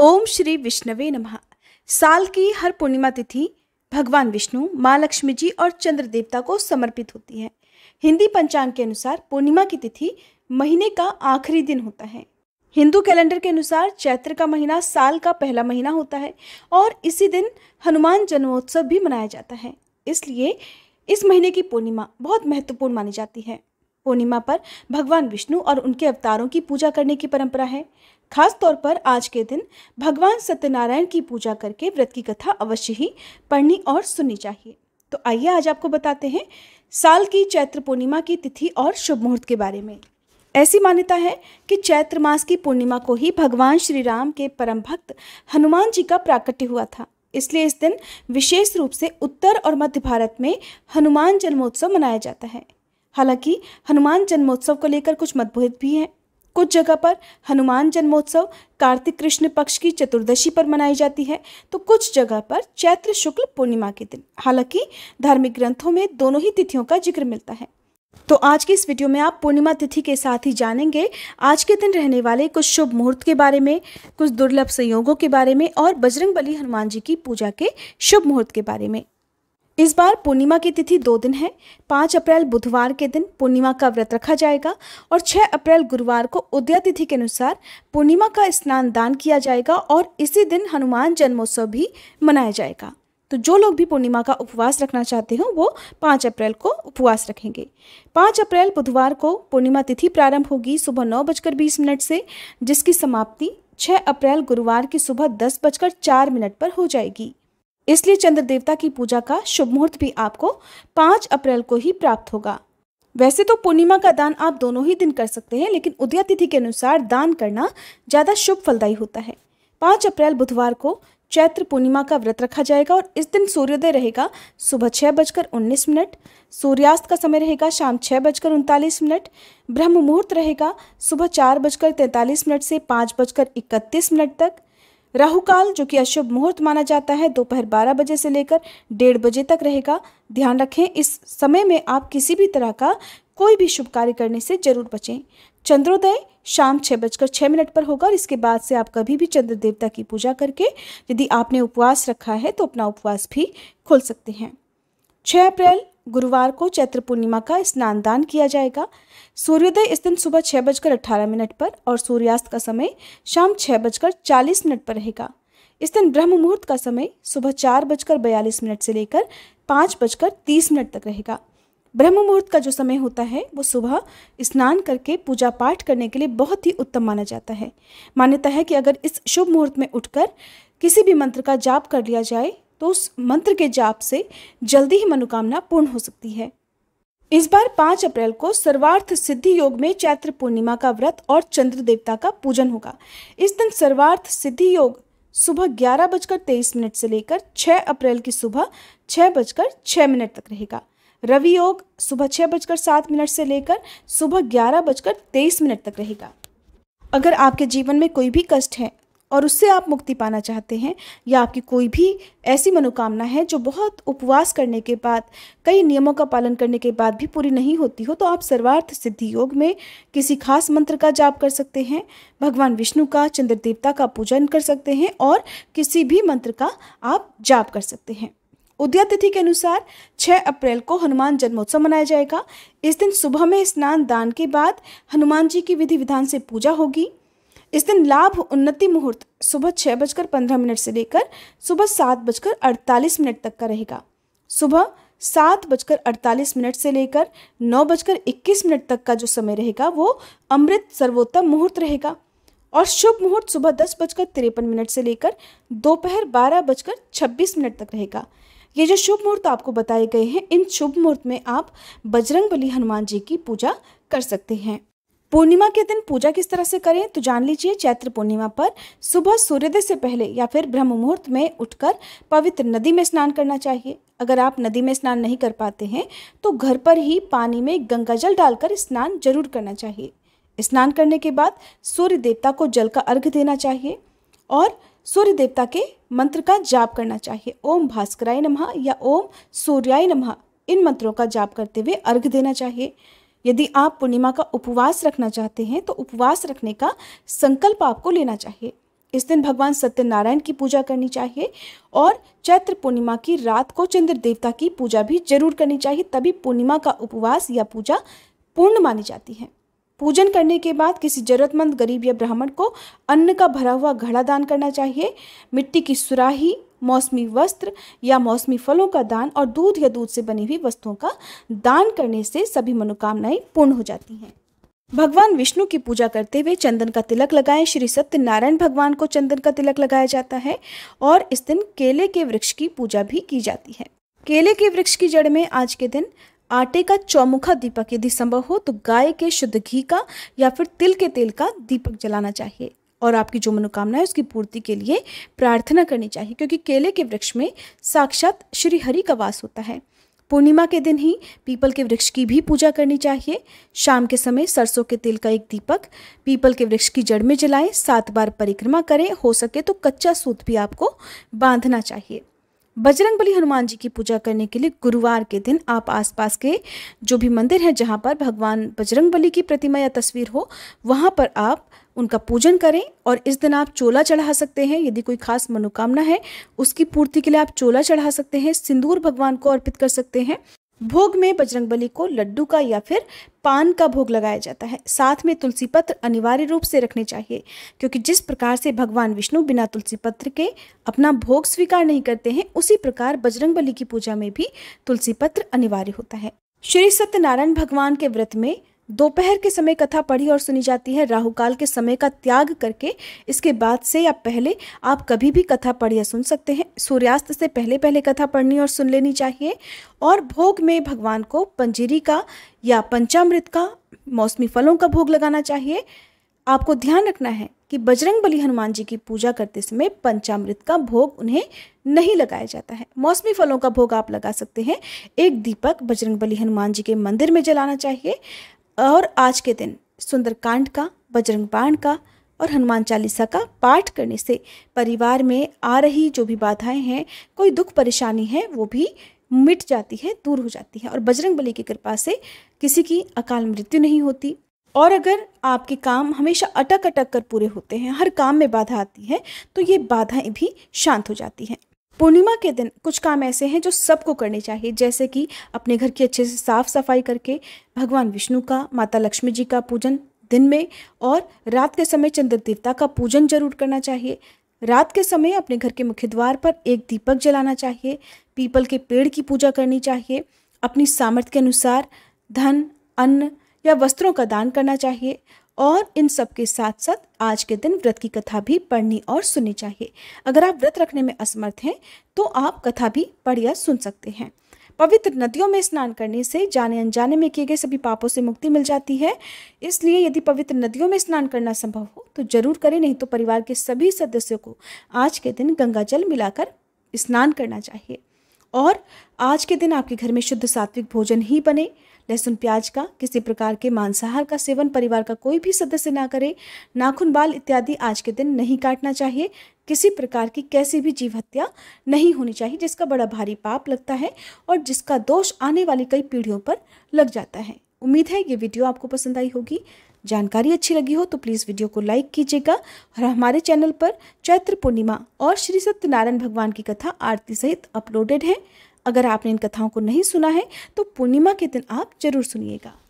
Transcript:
ओम श्री विष्णवे नमः साल की हर पूर्णिमा तिथि भगवान विष्णु माँ लक्ष्मी जी और चंद्र देवता को समर्पित होती है हिंदी पंचांग के अनुसार पूर्णिमा की तिथि महीने का आखिरी दिन होता है हिंदू कैलेंडर के अनुसार चैत्र का महीना साल का पहला महीना होता है और इसी दिन हनुमान जन्मोत्सव भी मनाया जाता है इसलिए इस महीने की पूर्णिमा बहुत महत्वपूर्ण मानी जाती है पूर्णिमा पर भगवान विष्णु और उनके अवतारों की पूजा करने की परंपरा है खास तौर पर आज के दिन भगवान सत्यनारायण की पूजा करके व्रत की कथा अवश्य ही पढ़नी और सुननी चाहिए तो आइए आज आपको बताते हैं साल की चैत्र पूर्णिमा की तिथि और शुभ मुहूर्त के बारे में ऐसी मान्यता है कि चैत्र मास की पूर्णिमा को ही भगवान श्री राम के परम भक्त हनुमान जी का प्राकट्य हुआ था इसलिए इस दिन विशेष रूप से उत्तर और मध्य भारत में हनुमान जन्मोत्सव मनाया जाता है हालांकि हनुमान जन्मोत्सव को लेकर कुछ मतभेद भी हैं कुछ जगह पर हनुमान जन्मोत्सव कार्तिक कृष्ण पक्ष की चतुर्दशी पर मनाई जाती है तो कुछ जगह पर चैत्र शुक्ल पूर्णिमा के दिन हालांकि धार्मिक ग्रंथों में दोनों ही तिथियों का जिक्र मिलता है तो आज की इस वीडियो में आप पूर्णिमा तिथि के साथ ही जानेंगे आज के दिन रहने वाले कुछ शुभ मुहूर्त के बारे में कुछ दुर्लभ संयोगों के बारे में और बजरंग बली हनुमान जी की पूजा के शुभ मुहूर्त के बारे में इस बार पूर्णिमा की तिथि दो दिन है पाँच अप्रैल बुधवार के दिन पूर्णिमा का व्रत रखा जाएगा और छः अप्रैल गुरुवार को उदया तिथि के अनुसार पूर्णिमा का स्नान दान किया जाएगा और इसी दिन हनुमान जन्मोत्सव भी मनाया जाएगा तो जो लोग भी पूर्णिमा का उपवास रखना चाहते हो वो पाँच अप्रैल को उपवास रखेंगे पाँच अप्रैल बुधवार को पूर्णिमा तिथि प्रारंभ होगी सुबह नौ बजकर बीस मिनट से जिसकी समाप्ति छः अप्रैल गुरुवार की सुबह दस बजकर चार मिनट पर हो जाएगी इसलिए चंद्र देवता की पूजा का शुभ मुहूर्त भी आपको पाँच अप्रैल को ही प्राप्त होगा वैसे तो पूर्णिमा का दान आप दोनों ही दिन कर सकते हैं लेकिन उदया तिथि के अनुसार दान करना ज़्यादा शुभ फलदायी होता है पाँच अप्रैल बुधवार को चैत्र पूर्णिमा का व्रत रखा जाएगा और इस दिन सूर्योदय रहेगा सुबह छः बजकर उन्नीस मिनट सूर्यास्त का समय रहेगा शाम छः बजकर उनतालीस मिनट ब्रह्म मुहूर्त रहेगा सुबह चार बजकर तैंतालीस मिनट से पाँच बजकर इकतीस मिनट तक राहु काल जो कि अशुभ मुहूर्त माना जाता है दोपहर बारह बजे से लेकर डेढ़ बजे तक रहेगा ध्यान रखें इस समय में आप किसी भी तरह का कोई भी शुभ कार्य करने से जरूर बचें चंद्रोदय शाम छः बजकर छः मिनट पर होगा और इसके बाद से आप कभी भी चंद्र देवता की पूजा करके यदि आपने उपवास रखा है तो अपना उपवास भी खोल सकते हैं छः अप्रैल गुरुवार को चैत्र पूर्णिमा का स्नान दान किया जाएगा सूर्योदय इस दिन सुबह छः बजकर अट्ठारह मिनट पर और सूर्यास्त का समय शाम छः बजकर चालीस मिनट पर रहेगा इस दिन ब्रह्म मुहूर्त का समय सुबह चार बजकर बयालीस मिनट से लेकर पाँच बजकर तीस मिनट तक रहेगा ब्रह्म मुहूर्त का जो समय होता है वो सुबह स्नान करके पूजा पाठ करने के लिए बहुत ही उत्तम माना जाता है मान्यता है कि अगर इस शुभ मुहूर्त में उठकर किसी भी मंत्र का जाप कर लिया जाए तो उस मंत्र के जाप से जल्दी ही मनोकामना पूर्ण हो सकती है इस बार पांच अप्रैल को सर्वार्थ सिद्धि योग में चैत्र पूर्णिमा का व्रत और चंद्र देवता का पूजन होगा इस दिन सर्वार्थ सिद्धि योग सुबह ग्यारह बजकर तेईस मिनट से लेकर छह अप्रैल की सुबह छह बजकर छह मिनट तक रहेगा रवि योग सुबह छह बजकर सात मिनट से लेकर सुबह ग्यारह बजकर तेईस मिनट तक रहेगा अगर आपके जीवन में कोई भी कष्ट है और उससे आप मुक्ति पाना चाहते हैं या आपकी कोई भी ऐसी मनोकामना है जो बहुत उपवास करने के बाद कई नियमों का पालन करने के बाद भी पूरी नहीं होती हो तो आप सर्वार्थ सिद्धि योग में किसी खास मंत्र का जाप कर सकते हैं भगवान विष्णु का चंद्र देवता का पूजन कर सकते हैं और किसी भी मंत्र का आप जाप कर सकते हैं उदया तिथि के अनुसार 6 अप्रैल को हनुमान जन्मोत्सव मनाया जाएगा इस दिन सुबह में स्नान दान के बाद हनुमान जी की विधि विधान से पूजा होगी इस दिन लाभ उन्नति मुहूर्त सुबह छः बजकर पंद्रह मिनट से लेकर सुबह सात बजकर अड़तालीस मिनट तक का रहेगा सुबह सात बजकर अड़तालीस मिनट से लेकर नौ बजकर इक्कीस मिनट तक का जो समय रहेगा वो अमृत सर्वोत्तम मुहूर्त रहेगा और शुभ मुहूर्त सुबह दस बजकर तिरपन मिनट से लेकर दोपहर बारह बजकर छब्बीस मिनट तक रहेगा ये जो शुभ मुहूर्त आपको बताए गए हैं इन शुभ मुहूर्त में आप बजरंग बली हनुमान जी की पूजा कर सकते हैं पूर्णिमा के दिन पूजा किस तरह से करें तो जान लीजिए चैत्र पूर्णिमा पर सुबह सूर्योदय से पहले या फिर ब्रह्म मुहूर्त में उठकर पवित्र नदी में स्नान करना चाहिए अगर आप नदी में स्नान नहीं कर पाते हैं तो घर पर ही पानी में गंगा जल डालकर स्नान जरूर करना चाहिए स्नान करने के बाद सूर्य देवता को जल का अर्घ देना चाहिए और सूर्य देवता के मंत्र का जाप करना चाहिए ओम भास्कराय नमः या ओम सूर्याय नमः इन मंत्रों का जाप करते हुए अर्घ देना चाहिए यदि आप पूर्णिमा का उपवास रखना चाहते हैं तो उपवास रखने का संकल्प आपको लेना चाहिए इस दिन भगवान सत्यनारायण की पूजा करनी चाहिए और चैत्र पूर्णिमा की रात को चंद्र देवता की पूजा भी जरूर करनी चाहिए तभी पूर्णिमा का उपवास या पूजा पूर्ण मानी जाती है पूजन करने के बाद किसी जरूरतमंद गरीब या ब्राह्मण को अन्न का भरा हुआ घड़ा दान करना चाहिए मिट्टी की सुराही मौसमी वस्त्र या मौसमी फलों का दान और दूध या दूध से बनी हुई वस्तुओं का दान करने से सभी मनोकामनाएं पूर्ण हो जाती हैं भगवान विष्णु की पूजा करते हुए चंदन का तिलक लगाएं श्री सत्यनारायण भगवान को चंदन का तिलक लगाया जाता है और इस दिन केले के वृक्ष की पूजा भी की जाती है केले के वृक्ष की जड़ में आज के दिन आटे का चौमुखा दीपक यदि संभव हो तो गाय के शुद्ध घी का या फिर तिल के तेल का दीपक जलाना चाहिए और आपकी जो मनोकामना है उसकी पूर्ति के लिए प्रार्थना करनी चाहिए क्योंकि केले के वृक्ष में साक्षात श्री हरि का वास होता है पूर्णिमा के दिन ही पीपल के वृक्ष की भी पूजा करनी चाहिए शाम के समय सरसों के तेल का एक दीपक पीपल के वृक्ष की जड़ में जलाएं सात बार परिक्रमा करें हो सके तो कच्चा सूत भी आपको बांधना चाहिए बजरंग बली हनुमान जी की पूजा करने के लिए गुरुवार के दिन आप आसपास के जो भी मंदिर हैं जहाँ पर भगवान बजरंग बली की प्रतिमा या तस्वीर हो वहाँ पर आप उनका पूजन करें और इस दिन आप चोला चढ़ा सकते हैं यदि कोई खास मनोकामना है उसकी पूर्ति के लिए आप चोला चढ़ा सकते हैं सिंदूर भगवान को अर्पित कर सकते हैं भोग में बजरंगबली को लड्डू का या फिर पान का भोग लगाया जाता है साथ में तुलसी पत्र अनिवार्य रूप से रखने चाहिए क्योंकि जिस प्रकार से भगवान विष्णु बिना तुलसी पत्र के अपना भोग स्वीकार नहीं करते हैं उसी प्रकार बजरंगबली की पूजा में भी तुलसी पत्र अनिवार्य होता है श्री सत्यनारायण भगवान के व्रत में दोपहर के समय कथा पढ़ी और सुनी जाती है राहु काल के समय का त्याग करके इसके बाद से या पहले आप कभी भी कथा पढ़ या सुन सकते हैं सूर्यास्त से पहले पहले कथा पढ़नी और सुन लेनी चाहिए और भोग में भगवान को पंजीरी का या पंचामृत का मौसमी फलों का भोग लगाना चाहिए आपको ध्यान रखना है कि बजरंग बली हनुमान जी की पूजा करते समय पंचामृत का भोग उन्हें नहीं लगाया जाता है मौसमी फलों का भोग आप लगा सकते हैं एक दीपक बजरंग बली हनुमान जी के मंदिर में जलाना चाहिए और आज के दिन सुंदरकांड का बजरंग बाण का और हनुमान चालीसा का पाठ करने से परिवार में आ रही जो भी बाधाएं हैं कोई दुख परेशानी है वो भी मिट जाती है दूर हो जाती है और बजरंग बली की कृपा से किसी की अकाल मृत्यु नहीं होती और अगर आपके काम हमेशा अटक अटक कर पूरे होते हैं हर काम में बाधा आती है तो ये बाधाएं भी शांत हो जाती हैं पूर्णिमा के दिन कुछ काम ऐसे हैं जो सबको करने चाहिए जैसे कि अपने घर की अच्छे से साफ सफाई करके भगवान विष्णु का माता लक्ष्मी जी का पूजन दिन में और रात के समय चंद्र देवता का पूजन जरूर करना चाहिए रात के समय अपने घर के मुख्य द्वार पर एक दीपक जलाना चाहिए पीपल के पेड़ की पूजा करनी चाहिए अपनी सामर्थ्य के अनुसार धन अन्न या वस्त्रों का दान करना चाहिए और इन सब के साथ साथ आज के दिन व्रत की कथा भी पढ़नी और सुननी चाहिए अगर आप व्रत रखने में असमर्थ हैं तो आप कथा भी पढ़ या सुन सकते हैं पवित्र नदियों में स्नान करने से जाने अनजाने में किए गए सभी पापों से मुक्ति मिल जाती है इसलिए यदि पवित्र नदियों में स्नान करना संभव हो तो जरूर करें नहीं तो परिवार के सभी सदस्यों को आज के दिन गंगा जल मिलाकर स्नान करना चाहिए और आज के दिन आपके घर में शुद्ध सात्विक भोजन ही बने लहसुन प्याज का किसी प्रकार के मांसाहार का सेवन परिवार का कोई भी सदस्य ना करे नाखून बाल इत्यादि आज के दिन नहीं काटना चाहिए किसी प्रकार की कैसी भी जीव हत्या नहीं होनी चाहिए जिसका बड़ा भारी पाप लगता है और जिसका दोष आने वाली कई पीढ़ियों पर लग जाता है उम्मीद है ये वीडियो आपको पसंद आई होगी जानकारी अच्छी लगी हो तो प्लीज़ वीडियो को लाइक कीजिएगा और हमारे चैनल पर चैत्र पूर्णिमा और श्री सत्यनारायण भगवान की कथा आरती सहित अपलोडेड है अगर आपने इन कथाओं को नहीं सुना है तो पूर्णिमा के दिन आप जरूर सुनिएगा